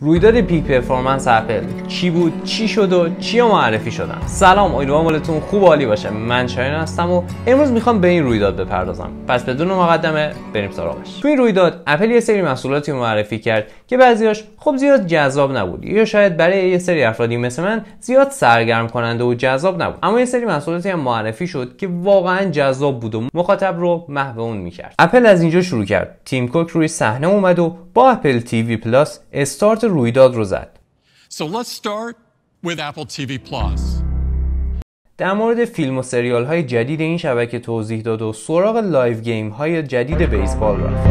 رویداد پیک پرفورمنس اپل چی بود چی شد و چی معرفی شدن سلام امیدوارم حالتون خوب عالی باشه من شاین هستم و امروز میخوام به این رویداد بپردازم پس بدون مقدمه بریم سراغش تو این رویداد اپل یه سری محصولاتی معرفی کرد که بعضیاش خب زیاد جذاب نبود یا شاید برای یه سری افرادی مثل من زیاد سرگرم کننده و جذاب نبود اما یه سری محصولاتی هم معرفی شد که واقعا جذاب بود و مخاطب رو محو اون میکرد اپل از اینجا شروع کرد تیم کوک روی صحنه اومد و با اپل تیوی پلاس استارت رویداد رو زد. So let's start with Apple TV Plus. در مورد فیلم و سریال های جدید این شبکه توضیح داد و سراغ لایو گیم های جدید بیسبال رفت.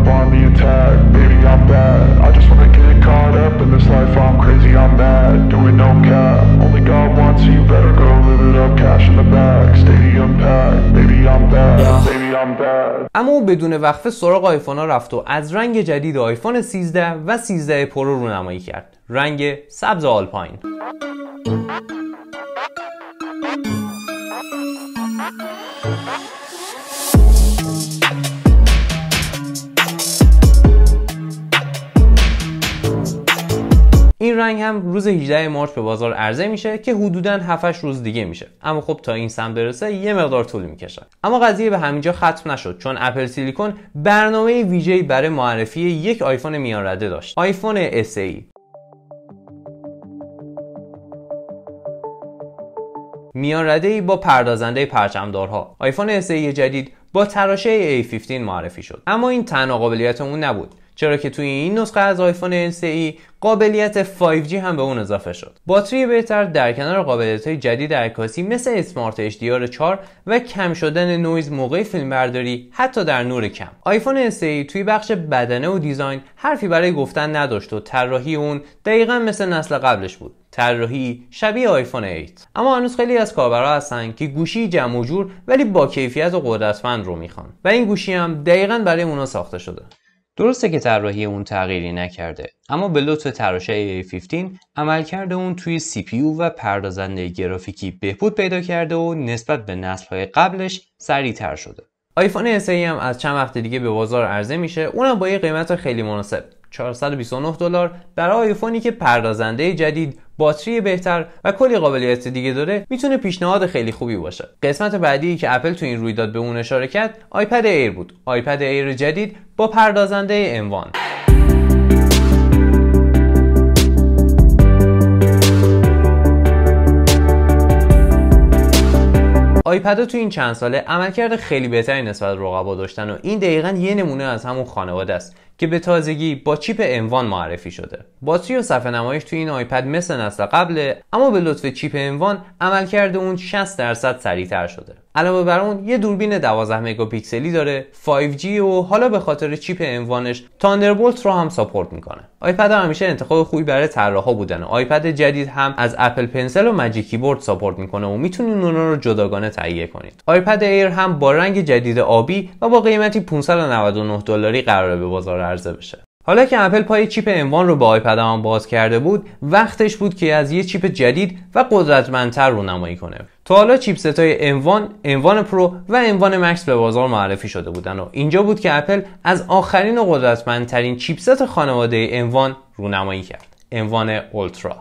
بدون وقفه سراغ آیفون ها رفت و از رنگ جدید آیفون 13 و 13 پرو رونمایی کرد رنگ سبز آلپاین این رنگ هم روز 18 مارچ به بازار عرضه میشه که حدودا 7 روز دیگه میشه اما خب تا این سم برسه یه مقدار طول میکشه اما قضیه به همینجا ختم نشد چون اپل سیلیکون برنامه ویژه برای معرفی یک آیفون میان داشت آیفون SE میان رده ای با پردازنده پرچمدارها آیفون SE جدید با تراشه A15 معرفی شد اما این تنها قابلیت اون نبود چرا که توی این نسخه از آیفون SE قابلیت 5G هم به اون اضافه شد. باتری بهتر در کنار های جدید عکاسی مثل اسمارت HDR4 و کم شدن نویز موقع فیلمبرداری حتی در نور کم. آیفون SE توی بخش بدنه و دیزاین حرفی برای گفتن نداشت و طراحی اون دقیقا مثل نسل قبلش بود. طراحی شبیه آیفون 8 اما هنوز خیلی از کاربرا هستن که گوشی جمع و جور ولی با کیفیت و قدرتمند رو میخوان و این گوشی هم دقیقا برای اونا ساخته شده درسته که طراحی اون تغییری نکرده اما به لطف تراشه A15 عملکرد اون توی CPU و پردازنده گرافیکی بهبود پیدا کرده و نسبت به نسل‌های قبلش سریعتر شده آیفون SE هم از چند وقت دیگه به بازار عرضه میشه اونم با یه قیمت خیلی مناسب 429 دلار برای آیفونی که پردازنده جدید باتری بهتر و کلی قابلیت دیگه داره میتونه پیشنهاد خیلی خوبی باشه قسمت بعدی که اپل تو این رویداد به اون اشاره کرد آیپد ایر بود آیپد ایر جدید با پردازنده اموان آیپد تو این چند ساله عملکرد خیلی بهتری نسبت به رقبا داشتن و این دقیقا یه نمونه از همون خانواده است که به تازگی با چیپ انوان معرفی شده باتری و صفحه نمایش توی این آیپد مثل نسل قبله اما به لطف چیپ انوان عملکرد اون 60 درصد سریعتر شده علاوه بر اون یه دوربین 12 مگاپیکسلی داره 5G و حالا به خاطر چیپ انوانش تاندربولت رو هم ساپورت میکنه آیپد هم همیشه انتخاب خوبی برای طراحا بودن آیپد جدید هم از اپل پنسل و مجیک کیبورد ساپورت میکنه و میتونید اونا رو جداگانه تهیه کنید آیپد ایر هم با رنگ جدید آبی و با قیمتی 599 دلاری قراره به بازار عرضه بشه حالا که اپل پای چیپ اموان رو به آیپد هم باز کرده بود وقتش بود که از یه چیپ جدید و قدرتمندتر نمایی کنه تا حالا چیپست های اموان، پرو و اموان مکس به بازار معرفی شده بودن و اینجا بود که اپل از آخرین و قدرتمندترین چیپست خانواده اموان رونمایی کرد اموان اولترا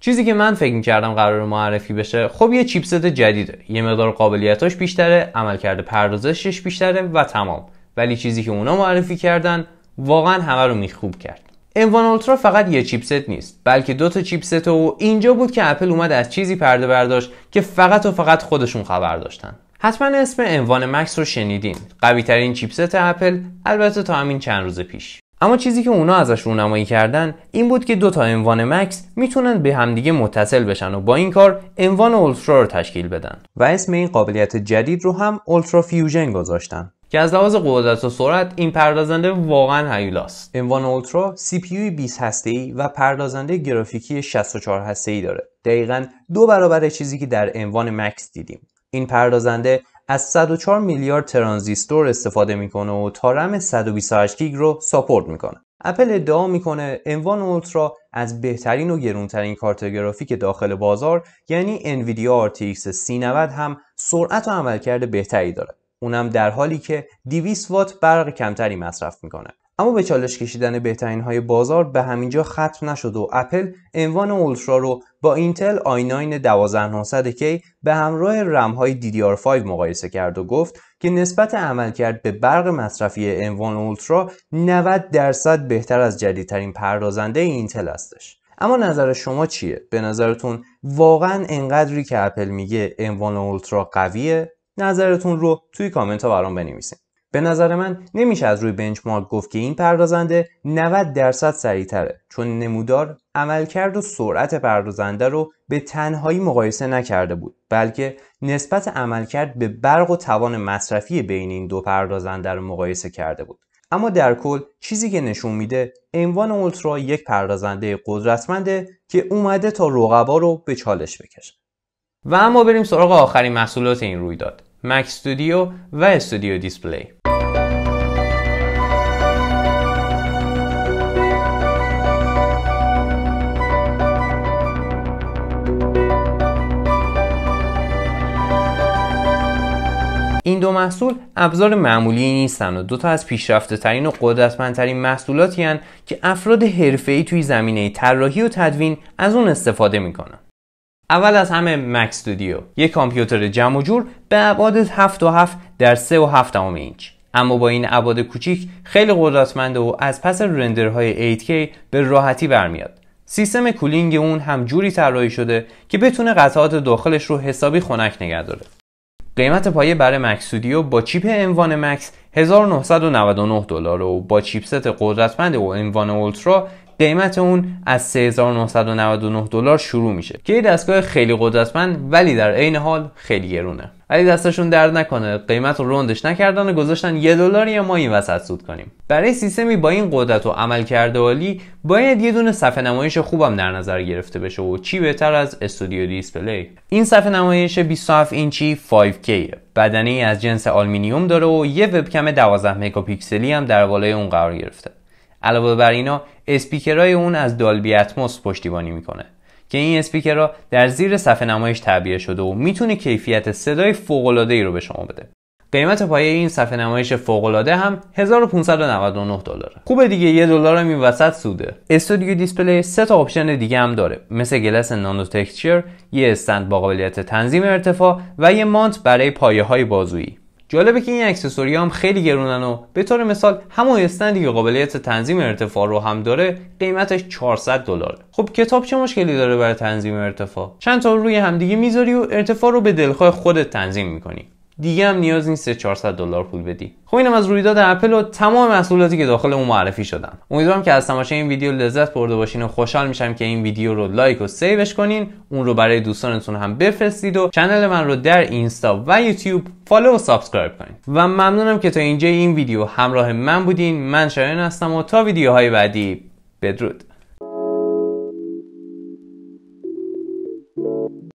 چیزی که من فکر کردم قرار معرفی بشه خب یه چیپست جدیده یه مقدار قابلیتاش بیشتره عملکرد پردازشش بیشتره و تمام ولی چیزی که اونا معرفی کردن واقعا همه رو میخوب کرد M1 اولترا فقط یه چیپست نیست بلکه دو تا چیپست و اینجا بود که اپل اومد از چیزی پرده برداشت که فقط و فقط خودشون خبر داشتن حتما اسم اموان مکس رو شنیدین قوی ترین چیپست اپل البته تا همین چند روز پیش اما چیزی که اونا ازش رونمایی کردن این بود که دو تا اموان مکس میتونن به همدیگه متصل بشن و با این کار اموان اولترا رو تشکیل بدن و اسم این قابلیت جدید رو هم اولترا فیوژن گذاشتن که از لحاظ قدرت و سرعت این پردازنده واقعا هیولاست M1 Ultra CPU 20 ای و پردازنده گرافیکی 64 ای داره دقیقا دو برابر چیزی که در M1 دیدیم این پردازنده از 104 میلیارد ترانزیستور استفاده میکنه و تا رم 128 گیگ رو ساپورت میکنه اپل ادعا میکنه انوان اولترا از بهترین و گرونترین کارت گرافیک داخل بازار یعنی انویدیا RTX 3090 هم سرعت و عملکرد بهتری داره اونم در حالی که 200 وات برق کمتری مصرف میکنه اما به چالش کشیدن بهترین های بازار به همینجا ختم نشد و اپل انوان اولترا رو با اینتل i9 12900K به همراه رم های DDR5 مقایسه کرد و گفت که نسبت عملکرد به برق مصرفی انوان اولترا 90 درصد بهتر از جدیدترین پردازنده اینتل استش اما نظر شما چیه؟ به نظرتون واقعا انقدری که اپل میگه انوان اولترا قویه؟ نظرتون رو توی کامنت ها برام بنویسین به نظر من نمیشه از روی بنچمارک گفت که این پردازنده 90 درصد تره چون نمودار عملکرد و سرعت پردازنده رو به تنهایی مقایسه نکرده بود بلکه نسبت عملکرد به برق و توان مصرفی بین این دو پردازنده رو مقایسه کرده بود اما در کل چیزی که نشون میده اموان اولترا یک پردازنده قدرتمنده که اومده تا رقبا رو به چالش بکشه و اما بریم سراغ آخرین محصولات این رویداد مک استودیو و استودیو دیسپلی این دو محصول ابزار معمولی نیستن و دوتا از پیشرفته ترین و قدرتمندترین محصولاتی هن که افراد حرفه‌ای توی زمینه طراحی و تدوین از اون استفاده میکنن. اول از همه مک استودیو یک کامپیوتر جمع و جور به ابعاد 7 و 7 در 3 و 7 اینچ اما با این ابعاد کوچیک خیلی قدرتمنده و از پس رندرهای 8K به راحتی برمیاد سیستم کولینگ اون هم جوری طراحی شده که بتونه قطعات داخلش رو حسابی خنک نگه داره قیمت پایه برای مک استودیو با چیپ انوان مکس 1999 دلار و با چیپست قدرتمند و اموان اولترا قیمت اون از 3999 دلار شروع میشه که دستگاه خیلی قدرتمند ولی در عین حال خیلی گرونه ولی دستشون درد نکنه قیمت رو روندش نکردن و گذاشتن یه دلاری ما این وسط سود کنیم برای سیستمی با این قدرت و عمل کرده عالی باید یه دونه صفحه نمایش خوبم در نظر گرفته بشه و چی بهتر از استودیو دیسپلی این صفحه نمایش 27 اینچی 5K بدنه از جنس آلمینیوم داره و یه وبکم 12 مگاپیکسلی هم در بالای اون قرار گرفته علاوه بر اینا اسپیکرهای اون از دالبی اتموس پشتیبانی میکنه که این اسپیکرها در زیر صفحه نمایش تعبیه شده و میتونه کیفیت صدای العاده ای رو به شما بده قیمت پایه این صفحه نمایش العاده هم 1599 دلاره. خوبه دیگه یه دلار هم این وسط سوده. استودیو دیسپلی سه تا آپشن دیگه هم داره. مثل گلس نانو تکچر، یه استند با قابلیت تنظیم ارتفاع و یه مانت برای پایه های بازویی. جالبه که این اکسسوری هم خیلی گرونن و به طور مثال همون استندی که قابلیت تنظیم ارتفاع رو هم داره قیمتش 400 دلاره خب کتاب چه مشکلی داره برای تنظیم ارتفاع چند تا روی همدیگه میذاری و ارتفاع رو به دلخواه خودت تنظیم میکنی دیگه هم نیاز نیست 400 دلار پول بدی خب اینم از رویداد اپل و تمام محصولاتی که داخل اون معرفی شدن امیدوارم که از تماشای این ویدیو لذت برده باشین و خوشحال میشم که این ویدیو رو لایک و سیوش کنین اون رو برای دوستانتون هم بفرستید و کانال من رو در اینستا و یوتیوب فالو و سابسکرایب کنید و ممنونم که تا اینجا این ویدیو همراه من بودین من شایان هستم و تا ویدیوهای بعدی بدرود